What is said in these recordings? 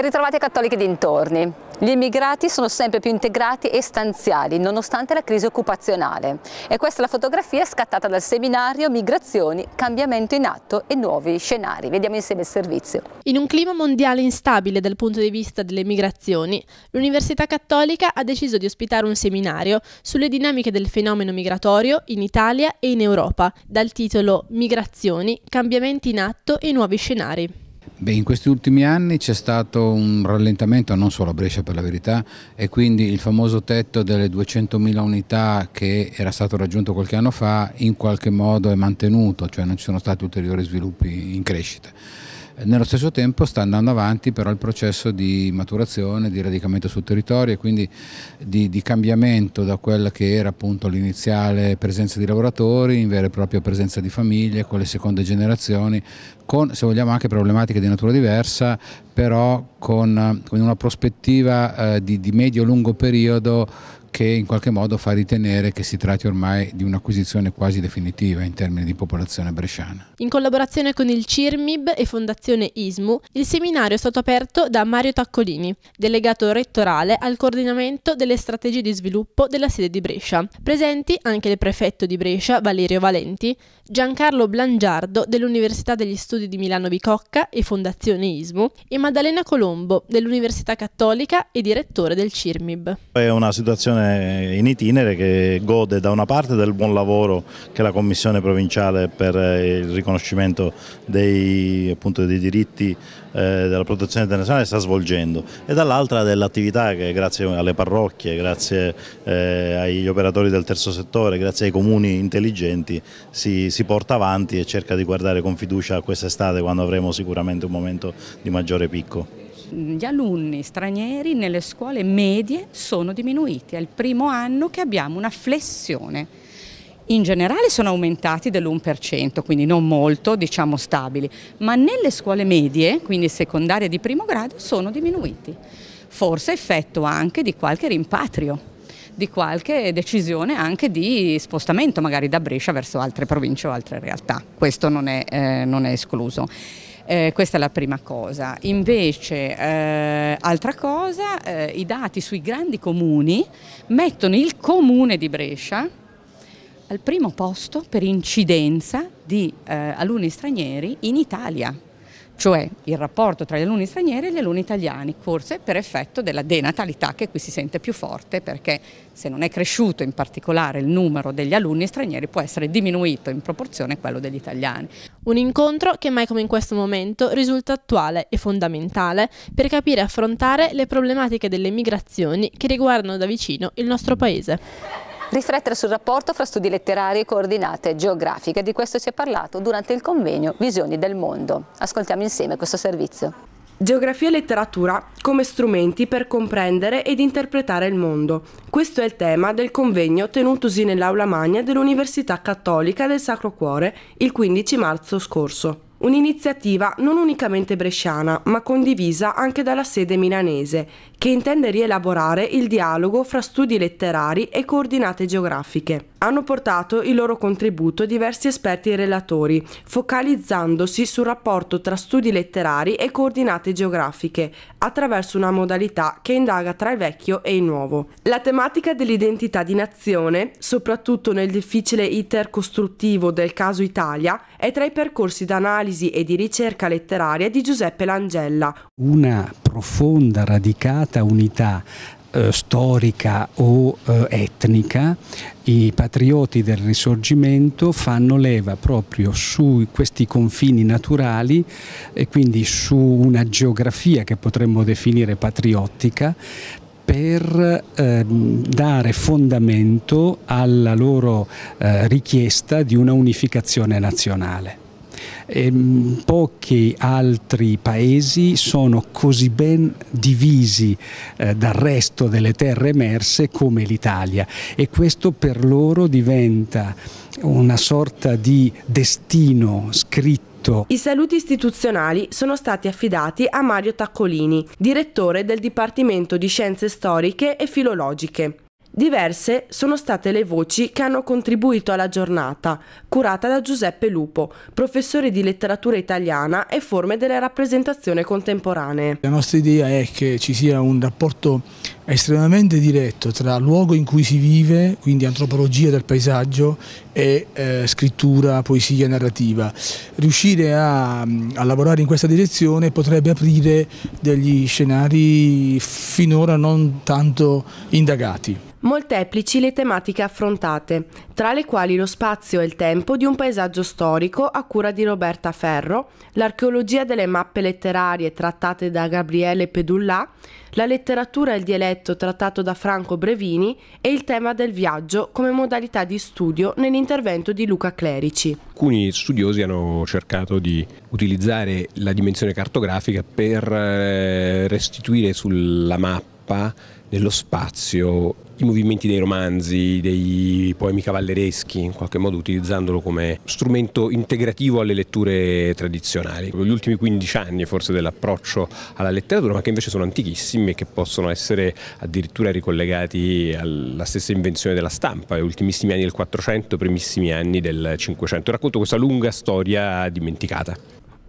Ben ritrovati a Cattoliche dintorni. Gli immigrati sono sempre più integrati e stanziali nonostante la crisi occupazionale e questa è la fotografia scattata dal seminario Migrazioni, cambiamento in atto e nuovi scenari. Vediamo insieme il servizio. In un clima mondiale instabile dal punto di vista delle migrazioni, l'Università Cattolica ha deciso di ospitare un seminario sulle dinamiche del fenomeno migratorio in Italia e in Europa dal titolo Migrazioni, cambiamenti in atto e nuovi scenari. Beh, in questi ultimi anni c'è stato un rallentamento, non solo a Brescia per la verità, e quindi il famoso tetto delle 200.000 unità che era stato raggiunto qualche anno fa in qualche modo è mantenuto, cioè non ci sono stati ulteriori sviluppi in crescita. Eh, nello stesso tempo sta andando avanti però il processo di maturazione, di radicamento sul territorio e quindi di, di cambiamento da quella che era appunto l'iniziale presenza di lavoratori in vera e propria presenza di famiglie, con le seconde generazioni, con se vogliamo anche problematiche di natura diversa, però con, con una prospettiva eh, di, di medio-lungo periodo che in qualche modo fa ritenere che si tratti ormai di un'acquisizione quasi definitiva in termini di popolazione bresciana. In collaborazione con il CIRMIB e Fondazione ISMU, il seminario è stato aperto da Mario Taccolini, delegato rettorale al coordinamento delle strategie di sviluppo della sede di Brescia. Presenti anche il prefetto di Brescia, Valerio Valenti, Giancarlo Blangiardo dell'Università degli Studi di Milano Bicocca e Fondazione ISMU e Maddalena Colombo dell'Università Cattolica e direttore del CIRMIB. È una situazione commissione in itinere che gode da una parte del buon lavoro che la commissione provinciale per eh, il riconoscimento dei, appunto, dei diritti eh, della protezione internazionale sta svolgendo e dall'altra dell'attività che grazie alle parrocchie, grazie eh, agli operatori del terzo settore, grazie ai comuni intelligenti si, si porta avanti e cerca di guardare con fiducia a quest'estate quando avremo sicuramente un momento di maggiore picco gli alunni stranieri nelle scuole medie sono diminuiti, è il primo anno che abbiamo una flessione. In generale sono aumentati dell'1%, quindi non molto, diciamo stabili, ma nelle scuole medie, quindi secondarie di primo grado, sono diminuiti. Forse effetto anche di qualche rimpatrio di qualche decisione anche di spostamento magari da Brescia verso altre province o altre realtà, questo non è, eh, non è escluso eh, questa è la prima cosa. Invece, eh, altra cosa, eh, i dati sui grandi comuni mettono il comune di Brescia al primo posto per incidenza di eh, alunni stranieri in Italia cioè il rapporto tra gli alunni stranieri e gli alunni italiani, forse per effetto della denatalità che qui si sente più forte perché se non è cresciuto in particolare il numero degli alunni stranieri può essere diminuito in proporzione a quello degli italiani. Un incontro che mai come in questo momento risulta attuale e fondamentale per capire e affrontare le problematiche delle migrazioni che riguardano da vicino il nostro paese riflettere sul rapporto fra studi letterari e coordinate geografiche. Di questo si è parlato durante il convegno Visioni del Mondo. Ascoltiamo insieme questo servizio. Geografia e letteratura come strumenti per comprendere ed interpretare il mondo. Questo è il tema del convegno tenutosi nell'aula magna dell'Università Cattolica del Sacro Cuore il 15 marzo scorso. Un'iniziativa non unicamente bresciana, ma condivisa anche dalla sede milanese, che intende rielaborare il dialogo fra studi letterari e coordinate geografiche. Hanno portato il loro contributo diversi esperti e relatori, focalizzandosi sul rapporto tra studi letterari e coordinate geografiche, attraverso una modalità che indaga tra il vecchio e il nuovo. La tematica dell'identità di nazione, soprattutto nel difficile iter costruttivo del caso Italia, è tra i percorsi d'analisi e di ricerca letteraria di Giuseppe Langella. Una profonda radicata determinata unità eh, storica o eh, etnica, i patrioti del risorgimento fanno leva proprio su questi confini naturali e quindi su una geografia che potremmo definire patriottica per eh, dare fondamento alla loro eh, richiesta di una unificazione nazionale. Ehm, pochi altri paesi sono così ben divisi eh, dal resto delle terre emerse come l'Italia e questo per loro diventa una sorta di destino scritto i saluti istituzionali sono stati affidati a Mario Taccolini, direttore del Dipartimento di Scienze Storiche e Filologiche. Diverse sono state le voci che hanno contribuito alla giornata, curata da Giuseppe Lupo, professore di letteratura italiana e forme delle rappresentazioni contemporanee. La nostra idea è che ci sia un rapporto estremamente diretto tra luogo in cui si vive, quindi antropologia del paesaggio, e eh, scrittura, poesia narrativa. Riuscire a, a lavorare in questa direzione potrebbe aprire degli scenari finora non tanto indagati. Molteplici le tematiche affrontate, tra le quali lo spazio e il tempo di un paesaggio storico a cura di Roberta Ferro, l'archeologia delle mappe letterarie trattate da Gabriele Pedullà, la letteratura e il dialetto trattato da Franco Brevini e il tema del viaggio come modalità di studio nell'intervento di Luca Clerici. Alcuni studiosi hanno cercato di utilizzare la dimensione cartografica per eh, restituire sulla mappa nello spazio i movimenti dei romanzi, dei poemi cavallereschi, in qualche modo utilizzandolo come strumento integrativo alle letture tradizionali. Gli ultimi 15 anni forse dell'approccio alla letteratura, ma che invece sono antichissimi e che possono essere addirittura ricollegati alla stessa invenzione della stampa, gli ultimissimi anni del 400, primissimi anni del 500. Racconto questa lunga storia dimenticata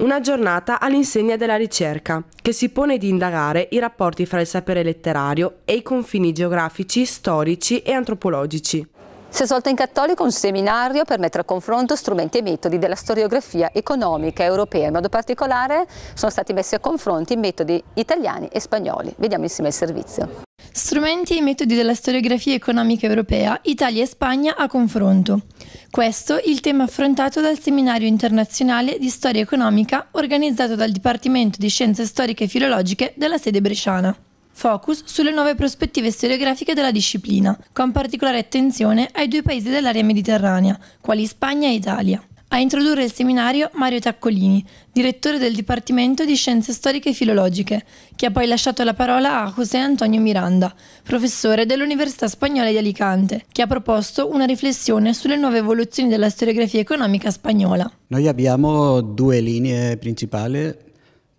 una giornata all'insegna della ricerca, che si pone di indagare i rapporti fra il sapere letterario e i confini geografici, storici e antropologici. Si è svolto in Cattolico un seminario per mettere a confronto strumenti e metodi della storiografia economica europea. In modo particolare sono stati messi a confronto i metodi italiani e spagnoli. Vediamo insieme il servizio. Strumenti e metodi della storiografia economica europea, Italia e Spagna a confronto. Questo il tema affrontato dal seminario internazionale di storia economica organizzato dal Dipartimento di Scienze Storiche e Filologiche della sede bresciana. Focus sulle nuove prospettive storiografiche della disciplina, con particolare attenzione ai due paesi dell'area mediterranea, quali Spagna e Italia. A introdurre il seminario Mario Taccolini, direttore del Dipartimento di Scienze Storiche e Filologiche, che ha poi lasciato la parola a José Antonio Miranda, professore dell'Università Spagnola di Alicante, che ha proposto una riflessione sulle nuove evoluzioni della storiografia economica spagnola. Noi abbiamo due linee principali.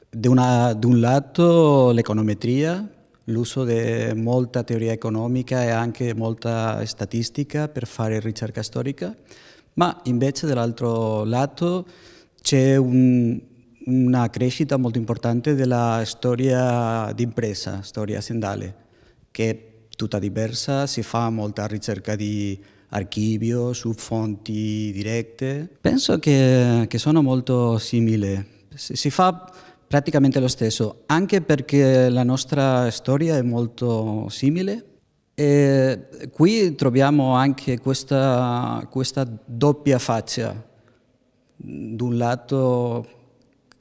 Da un lato l'econometria, l'uso di molta teoria economica e anche molta statistica per fare ricerca storica, ma invece dall'altro lato c'è un, una crescita molto importante della storia d'impresa, storia aziendale, che è tutta diversa, si fa molta ricerca di archivio, su fonti dirette. Penso che, che sono molto simili. Si, si fa praticamente lo stesso, anche perché la nostra storia è molto simile. E qui troviamo anche questa, questa doppia faccia, d'un lato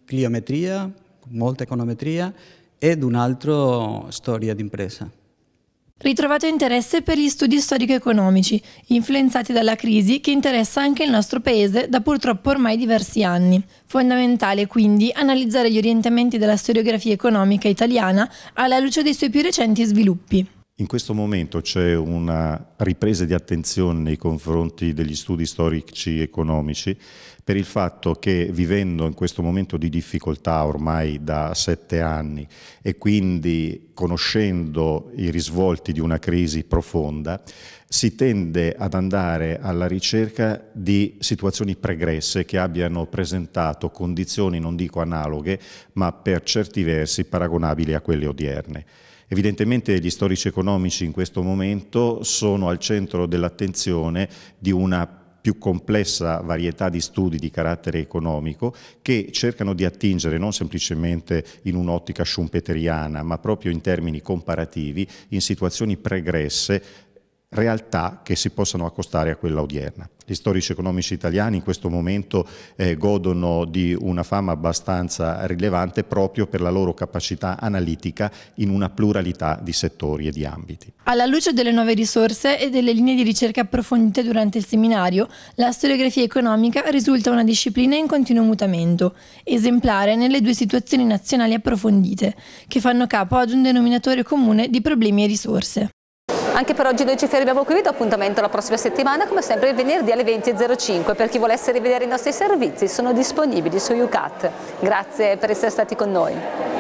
cliometria, molta econometria, e d'un altro storia d'impresa. Ritrovato interesse per gli studi storico-economici, influenzati dalla crisi che interessa anche il nostro paese da purtroppo ormai diversi anni. Fondamentale quindi analizzare gli orientamenti della storiografia economica italiana alla luce dei suoi più recenti sviluppi. In questo momento c'è una ripresa di attenzione nei confronti degli studi storici economici per il fatto che vivendo in questo momento di difficoltà ormai da sette anni e quindi conoscendo i risvolti di una crisi profonda, si tende ad andare alla ricerca di situazioni pregresse che abbiano presentato condizioni non dico analoghe, ma per certi versi paragonabili a quelle odierne. Evidentemente gli storici economici in questo momento sono al centro dell'attenzione di una più complessa varietà di studi di carattere economico che cercano di attingere non semplicemente in un'ottica schumpeteriana ma proprio in termini comparativi in situazioni pregresse realtà che si possano accostare a quella odierna. Gli storici economici italiani in questo momento eh, godono di una fama abbastanza rilevante proprio per la loro capacità analitica in una pluralità di settori e di ambiti. Alla luce delle nuove risorse e delle linee di ricerca approfondite durante il seminario, la storiografia economica risulta una disciplina in continuo mutamento, esemplare nelle due situazioni nazionali approfondite, che fanno capo ad un denominatore comune di problemi e risorse. Anche per oggi noi ci fermiamo qui, vi do appuntamento la prossima settimana come sempre il venerdì alle 20.05. Per chi volesse rivedere i nostri servizi sono disponibili su UCAT. Grazie per essere stati con noi.